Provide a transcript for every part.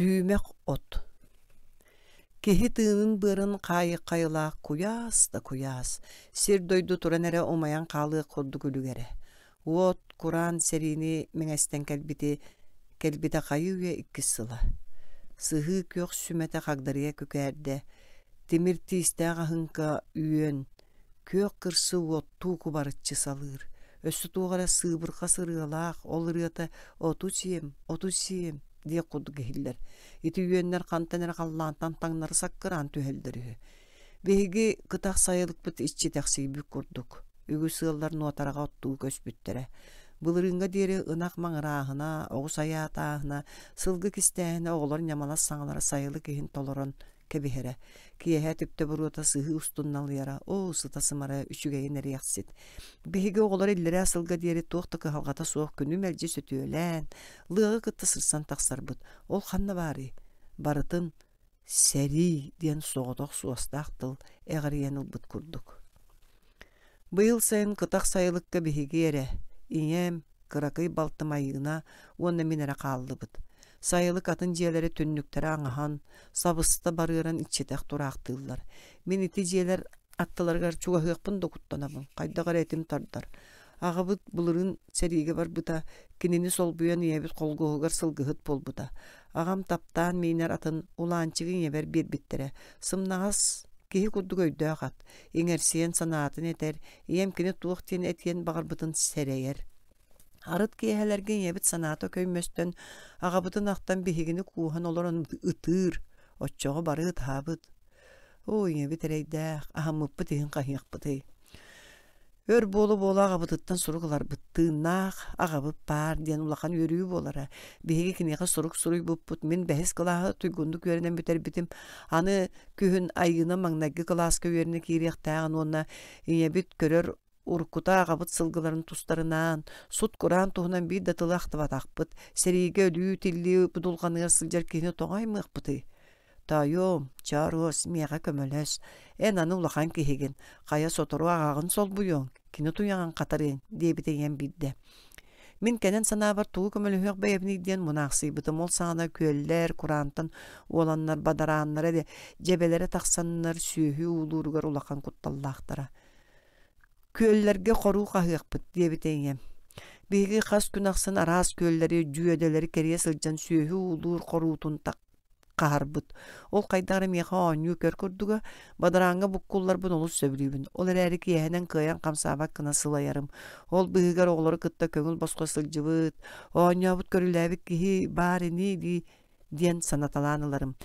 сүүмәк от. Кеһи тыынын бырын қайық қайылақ куяс да куяс. Сер дойду туран әрі омаян қалы қодды күлігері. От куран серини менестен кәлбіті, кәлбіті қайы үйе сыла. Сыхы көк сүмәті қағдария көкәрді. Темір тиісті үен үйен. Көк кырсы отту кубарытчы салыр. Өссі туғара сыбырқа сырылақ, ол рыата оту сием, оту тием дие кудук гиһиллер ити үйөннер хантанер халлаантан таңнары саккыран түһөлдөрүһү биһиги кытах сайылыкпыт иччитахсийбүк курдук үгү сыыллар нуатарага оттуу көспүттере былырынга диэри ынах маңырааһына ағына, сылғы сылгы кистээһинэ оғылар нямалас саңылары сайылы киһин толырын кебиһэрэ киэһэ төптө буруота сыһы устунналыйара о сытасымара үчүгэйинэри яхсит биһиге оҕолор иллэрэ асылга диэри туох тыкыһалҕата суох күнү мэлдьи сөтүөлээн лыгы кытта сырсан тахсарбыт ол ханна бары. барытын сәри диэн соҕотох суостаах тыл эҕэриэн ылбыт курдук быйыл сайын кытах сайылыкка биһиги эрэ ийэм кыракый балтымайына уонна минэрэ хааллыбыт қатын атын ciyələri аңыған, аңахан, сабыста barıran içətək ақтығылар. Мен iti ciyələr аттыларгар чугахыппын докуттанабын. Кайда әтім этим Ағы Агыбыт бұлырын сәрегі бар кинини сол буян ябит сылғығыт сылгыхыт болбута. Агам таптан мейнер атын уланчыгын ябер бербиттере. Сымнагас кихи куддук өйдө агат. санаатын этер, емкені туық тен тен бағар багарбытын сәрегер. Арыт киһәләрген ебит санаты көймөстөн агабытын ахтан биһигини кууһан олорон ытыр, оччоҕо бары табыт. Ой, ебит эрейдэх, деген тиһин кахиякпыты. Өр болу болу агабытыттан суругылар быттыынаах, агабып бар диэн улахан өрүү болара. Биһиги кинеха сурук суруй буппут, мин бэхис кылааһы туйгунду көрүнэн бүтер битим. Аны күһүн айына маңнагы кылааска үөрүнэ кириэхтээҕин уонна ийэбит көрөр уркута агабыт сылгыларын тустарынан, сут куран туһунан бир да тылахтыватахпыт, сериге өлүү тилли будулганыгар сылжар кини ақпыты. Тайом, чарос, меға көмөлөс. ән аны улахан кихигин, кая сотору агагын сол кені кини қатарын, катарын, ең бидде. сана кәнен санабар туғы көмөлөһөк бәйәбнигден бұтым ол сағына көлләр, құрантын, оланнар, бадараннар әде, жебелері тақсанынар сүйі улуругар улақан кутталлақтыра. Көөллерге қору қағықпыт дебітейем. хас қас күнақсын араас көөллері жүйеделері кәрие сылжан сүйехі улуыр қорутын тақ қағарбыт. Ол қайдағыры меха оңю көр күрдігі, бадараңы бұққулар бұн олыс сөбілейбін. Ол әрі киәнен кыян қамсаба кына сылайарым. Ол бұғығар олары кытта көңіл басқа сылжывыт. Оңю абыт көріләбік кихи барыни ди, ден санаталаныларым.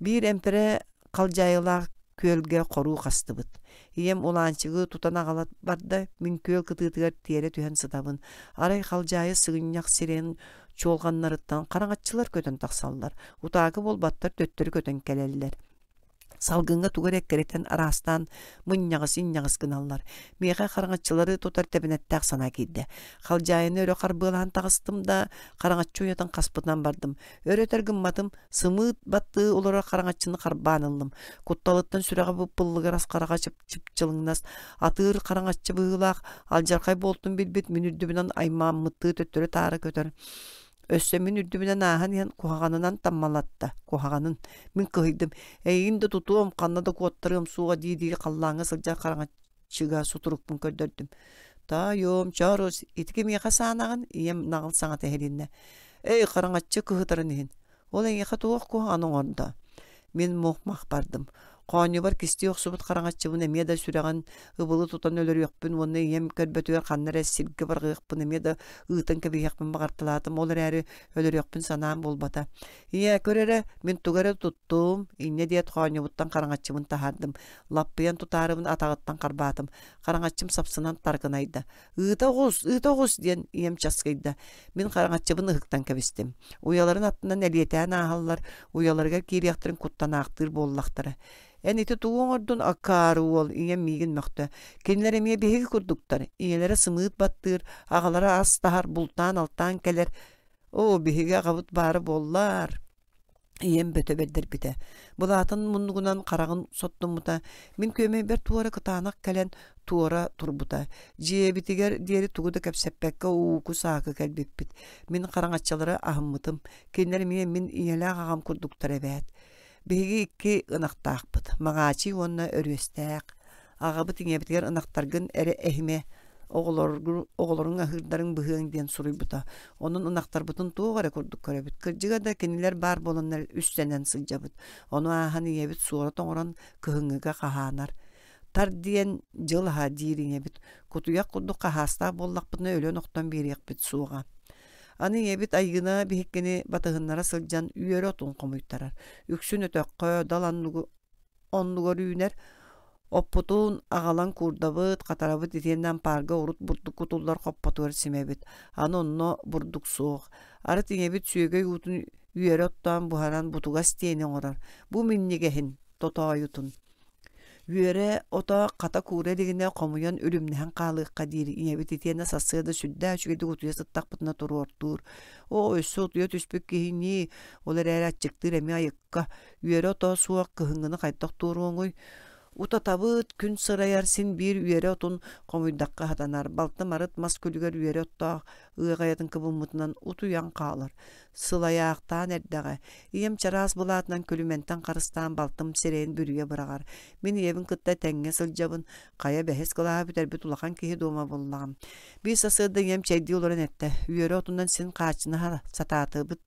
Бир әмпірі қалжайылақ күөлге коруу кастыбыт ием улаанчыгы тутана қалат барда мин күөл кытыытыгар тиэре түһэн сытабын арай халжаайы сыгыннях сирен чуолганнарыттан көтін көтөн таксаллар утаагы болбаттар төттөр көтөн келеллер салгынга тугарек керетен арастан мыннягыс иннягыс гыналлар. Меха хараңатчылары тотар тебенеттек сана кейді. Халжайыны өрі қарбылан тағыстым да, қараңатчы уятын қаспытнан бардым. Өрі тәргім матым, сымы батты олара қараңатчыны қарбанылым. Кутталыттан сүрәға бұп пыллығыр чып чыпчылыңнас, атыр қараңатчы бұғылақ, алжаркай болтын бит-бит, минүрдібінан аймам мұтты төттөрі тары көтөр. Өссөмүн үрдүмүнен аахан кухаганынан таммалатта, кухаганын. Мин кыйдым. Эйин да тутуом, канна да куоттарым суға дии қаллаңыз сылжа қараңа чыга сутурукпун Та йом чарус, итки миха саанагын ием нагыл саңа тәһелинне. Эй қараңачы кыһытарын иһин. Ол эйе хатуох куханын Мен мохмах бардым. Қоны бар кісті оқсубыт қараңатшы меда меді ыбылы ұбылы тұтан өлір өкпін, оны ем көрбөтуер қаннар әссілгі бар ғықпыны олар әрі өлір өкпін санам болбата. Ие көрері, мен тұғары тұттым, ине дед қоны бұттан қараңатшымын тахардым, лаппыян тұтарымын атағыттан қарбатым, қараңатшым сапсынан тарғынайды. Ұйта ғос, ұйта ғос ден ием часқайды. Мен қараңатшыбын ұғықтан кәбістім. Уяларын аттынан әлиетән ағалар, уяларға кейрияқтырын құттан ақтыр Эн ити тугуң ордун уол ийе мигин мөхтө. Кинилер эмие биһиги курдуктар, иелере сымыыт баттыр, ағалары астар бултан алтан келер. О, биһиги агабыт бары боллар. Ием бөтө бердер бите. Булатын муннугунан қарағын соттумута. Мин көме бер туора кытанак келен туора турбута. Жие битигер диери тугуда кепсеппекке ууку саакы келбеппит. Мин қараңатчалары ахыммытым. Кенлер мие мин иеле агам курдуктар эбет онна икки ынахтаахпыт онна уонна өрүөстээх агабыт иҥэбитигэр ынахтаргын эрэ эһиме оголоруң ахырдарың быһыаң диэн суруйбута онун ынахтарбытын туогара курдук көрөбүт кырдьыга да кинилер бар буоланнар үстенен сэнэн сылдьабыт ону аахан ийэбит суора тоҥорон кыһыҥыга хаһаанар тар диэн құдық диириңэбит кутуяк курдук хахааста буоллахпытына өлөн охтон бит суға. Аны ебит айгына бихиккени батыһыннара сылдьан үйөрө отун комуйттарар. Үксүн өтөккө даланнугу оннугор үйнер. Оппутун ағалан курдабыт, катарабыт итиэннен парга урут бурдук кутуллар хоппатуар симебит. Аны онно бурдук суох. Ары тиңебит сүйөгөй утун үйөрө оттан бухаран бутугас Бұ оңорар. Бу миннигехин тотоойутун. Бүөрэ ото ката куурэ дегенде хомуйон үлүмнэхэн каалыыкка диир иэбититиэнэ сассыада сүддэ үчүгэди утуя сыттакпытына туруортуур о өссө утуя түспүк кихини ол эрээри атчыктыыр эми айыкка үөрэ ото суак кыһыҥгыны кайтак тууруоңуй Ута табыт күн син бир үйере отун комуйдакка хатанар. Балты марыт мас күлүгер үйере оттоох ыыгаятын кыбылмутунан утуян каалар. Сылаяактаан эрдага. Ием чарас булаатынан күлүментен карыстаан балтым сирейин бүрүге бырагар. Мен евін кытта тәңге сылжабын, кая бәхес кылаа бүтер бүт улахан кихи дома боллагам. Бис асыдың ем чәйди оларын әтті. Үйере отундан сен каачына сатаатыбыт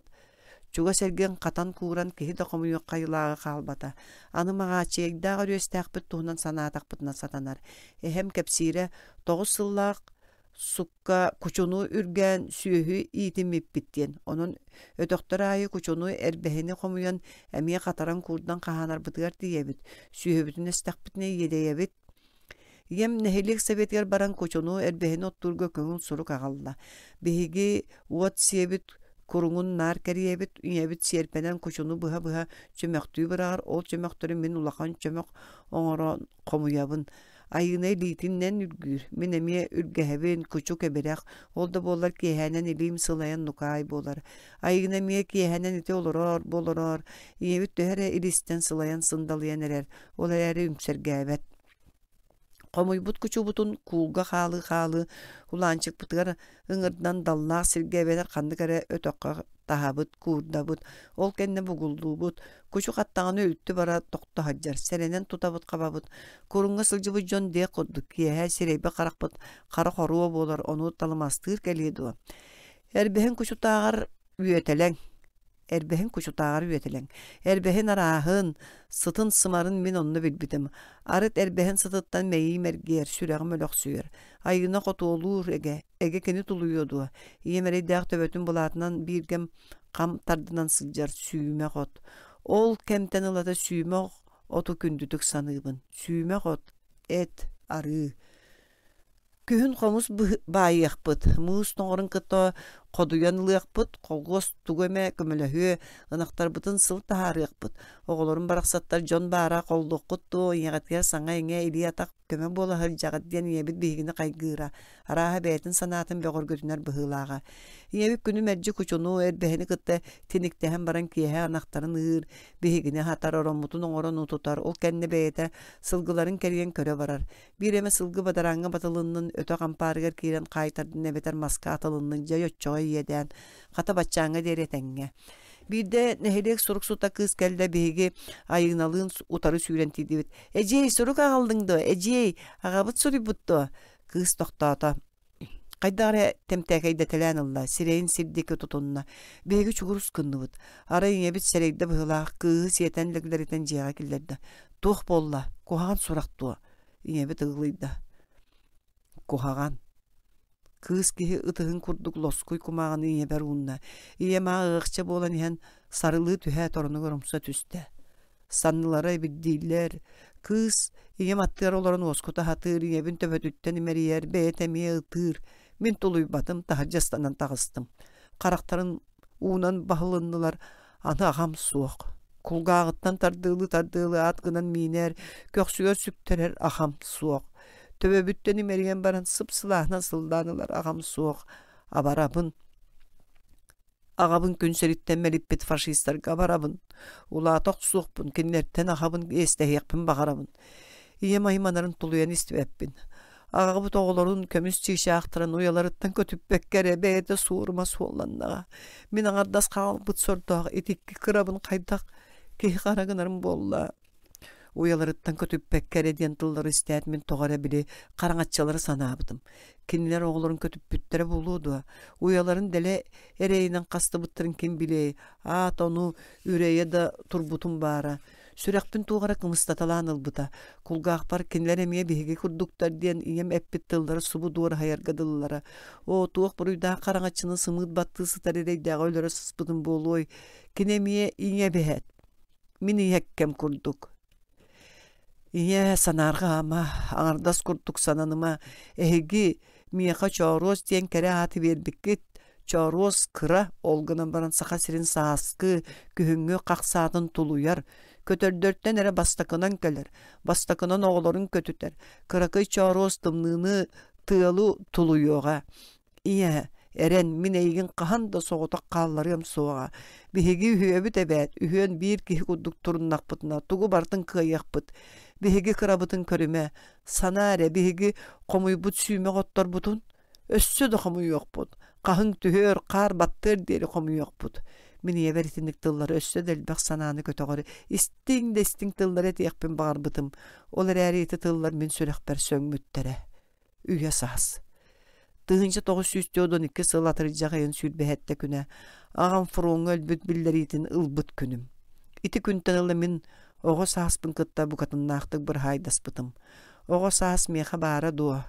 чуга серген катан кууран киһи да хомуйуокка йылааға хаалбата аны мага чиэгдааҕа рүөстээхпит туһунан санаатахпыт сатанар эхем кепсиире тогуз сыллаак сукка кучуну үргән сүөһү иитимиппит диэн онун өтөхтөр аайы кучуну эрбэһини хомуйан эмиэ хатаран курдан хаһанарбытыгар диэбит сүөһүбүтүн эстэхпитине иэдэйэбит Ем нехилик советгер баран кочону эрбехин оттурга көңүл сурук агалла. Беһиги уот сиебит Курунун нар кериебит, үйебит серпенен кучуну быха быха чөмөктүү бараар, ол чөмөктөрү мен улакан чөмөк оңоро комуябын. Айына литиннен үлгүр, мен эмие үлгэхэбин кучу кеберек, ол да болар кейхэнен илим сылайан нукай болар. Айына мие кейхэнен ите олорор, болорор, иебит дөхэрэ илистен сылайан сындалыян эрэр, ол эрэ үмсэргэбэт күчу бутун кулга халы халы хуланчык бытыгар ыңырдан даллаах сиргебетер канды кэре өтөккө таһабыт куурдабыт ол кэнне бугулдуубут кучу қаттаған үлүттү бара тохтоһаджар сэрэнэн тутабыт хабабыт де сылдьыбыт дьон диэк курдук қарақ сирейбе харахпыт хара хоруо буолар ону келеді. кэлиидуа эрбэһэн тағар үөтэлэң әрбәһін кучутаары үөтілең әрбәһін арааһын сытын сымарын мин онны билбитим арыт әрбәһін сытыттан мейи мергер сүрәғ мөлөк сүйер айына котуолуур эге эге кени тулуйоду иемерейдәг төбөтүн булаатынан биргем кам тардынан сылжар сүйүмө кот ол кемтен ылата сүйүмө оту күндүтүк саныйбын сүйүмө кот эт ары күһүн комус байыахпыт муус тоңорун кыто Қодуян лыяқпыт, қолғос тугөме көмілігі, ғынақтар бұтын сыл тағарыяқпыт. Оғылырын барақсаттар жон бара қолдық ту, еңәтгер саңа еңе илі атақ көме болы хыр жағыдден ебіт бейгіні қайгыра. Араға бәйтін санатын бөғір көтінер бұғылаға. Ебіт күні мәрджі күчіну әр бәхіні күтті баран киеһе анақтарын ыр, бейгіні хатар оромутын оңорон утутар, ол кәнне бәйті сылгыларын кәрген көрі барар. Бір әме сылгы бадараңы батылынның өтө қампарығыр кейрен қайтардың әбетер маска атылынның жай ойеден хата батчаңа деретеңе бирде нехерек сурук сута кыз келде биһиги айыгналыын утары сүйрен тидибит эжей сурук агалдыңды эжей агабыт сурибутту кыз токтоото кайдагара темтекейде телен ылла сирейин сирдики тутунна биги чугурус кынныбыт ара иңебит серейде быылаах кыыс етенлегилеритен жыяга киллерде тух болла кухаган сурактуу иебит ыгылыйда кухаган кыыс киһи ытыгын курдук лоскуй кумаган ийэбэр уунна ийэмаа ыахча буолан иһэн сарылыы түһэ торуну көрөмса түстэ саннылары биддиилер кыыс ийэм аттыар олорон оскута хатыыр ийэбин төбөтүттэн имэриэр бээтэмие ытыыр мин тулуйбатым таһаджастанан тагыстым карактарын уунан баһылыннылар аны ағам суох кулгаагыттан тардыылы тардыылы атгынан миинер көксүгөр сүктөрер ахам суок төбөбүттөн имерген баран сыпсыла сылдаанылар агам суок абарабын агабын күн күнсериттен мелиппит фашисттар барабын улааток суукпун киннерттен ахабын эстеһиэхпин багарабын ийем айманарын тулуян истибеппин агабы оголорун көмүс чийшаахтыран уяларыттан көтүппеккере бээрде суурума суолланнага мин аңардас каалбыт сордоох итикки кырабын кайдак кихи карагынарым болла уяларыттан көтүп пәккәре диен тыллары истәт мин тоғара біле қараңатчалары санабыдым. Кинилер оғларын көтүп бүттәрі болуды. Уяларын деле әрейінен қасты бұттырын кем білей. Ат оны үрейе да турбутын бара. Сүрәкпін туғара кымыстаталан ылбыта. Кулғақ бар кинилер әмие беге диен ием әппет тыллары субу дуар хаяргадыллары. О, туық бір үйда қараңатчыны сымыд батты сытар әрейдәға өлері сыспыдым болуой. Кинемие ие бәһәт. Мин иһәккем курдук. Ие санарға ама, аңардас күрттік сананыма, әйгі мияқа чоруыз тен кәрі аты бердіккіт, чоруыз кыра олғынан баран сақа сирин саасқы, как қақсадын тулуяр, көтөрдөрттөн әрі бастакынан келер бастакынан оғыларын көтүтер кыракый чоруыз тымныны тыылу тулуйоға. Ие, Эрен мин эйгин кахан да соғытақ қалларым соға. Беге үйөбіт әбәт, үйен бір кихи құддық тұрыннақпытына, туғы бартын кыяқпыт. Бихеги кырабытын көріме, сана әрі бихеги қомуйбут сүйме қоттар бұтын. Өссі да қомуй бұт. қаһын түхөр, қар баттыр дері қомуй бұт. Мин ебәритинник тыллары өссө дэлбэх санааны көтөгөрү. Истиң да истиң тыллары тиякпин бағарбытым. Олар әрәрейті тыллар мин бер сөңмүттэрэ. Үйе саас тыһынча тоғыз сүз тёдон икки жагайын сүрбэхэтте күнэ агам фуруңа өлбүт билдеритин ылбыт күнүм ити күнтен ыла мин ого сааспын кытта букатыннаахтык бир хайдаспытым ого саас меха баара дуо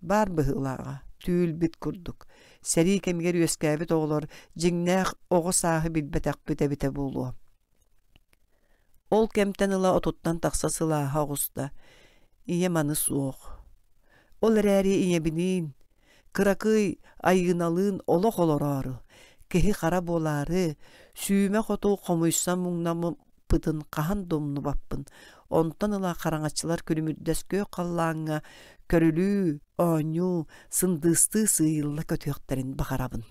бар быһыылаага түүлбит курдук сэрии кемгер үөскээбит оҕолор жиңнээх оҕо сааһы билбэтэхпит эбитэ буолуо ол кемтен ыла отуттан тахса сылааһа оҕуста ийэ маны суох ол эрээри ийэбиниин Кыракый айыналын оло олорору. Кехи қарап болары, сүйме хоту хомуйса муңнамы пытын кахан домну баппын. Онтан ыла караңачылар күлүмүрдэс көө көрүлүү, ооню, сындысты сыйылла көтүөктерин бахарабын.